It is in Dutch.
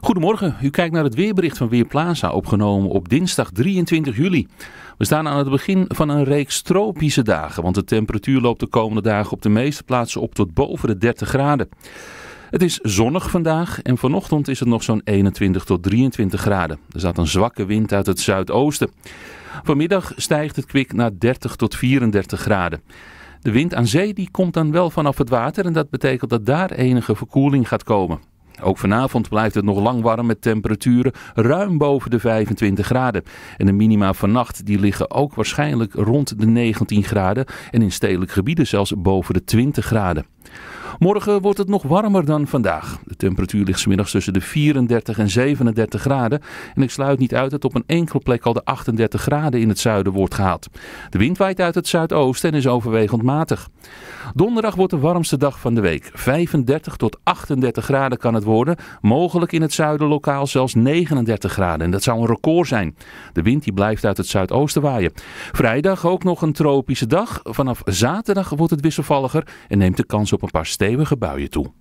Goedemorgen, u kijkt naar het weerbericht van Weerplaza, opgenomen op dinsdag 23 juli. We staan aan het begin van een reeks tropische dagen, want de temperatuur loopt de komende dagen op de meeste plaatsen op tot boven de 30 graden. Het is zonnig vandaag en vanochtend is het nog zo'n 21 tot 23 graden. Er staat een zwakke wind uit het zuidoosten. Vanmiddag stijgt het kwik naar 30 tot 34 graden. De wind aan zee die komt dan wel vanaf het water en dat betekent dat daar enige verkoeling gaat komen. Ook vanavond blijft het nog lang warm met temperaturen ruim boven de 25 graden. En de minima vannacht die liggen ook waarschijnlijk rond de 19 graden en in stedelijke gebieden zelfs boven de 20 graden. Morgen wordt het nog warmer dan vandaag. De temperatuur ligt smiddags tussen de 34 en 37 graden. En ik sluit niet uit dat op een enkele plek al de 38 graden in het zuiden wordt gehaald. De wind waait uit het zuidoosten en is overwegend matig. Donderdag wordt de warmste dag van de week. 35 tot 38 graden kan het worden. Mogelijk in het zuiden lokaal zelfs 39 graden. En dat zou een record zijn. De wind die blijft uit het zuidoosten waaien. Vrijdag ook nog een tropische dag. Vanaf zaterdag wordt het wisselvalliger en neemt de kans op een paar sterren stevige buien toe.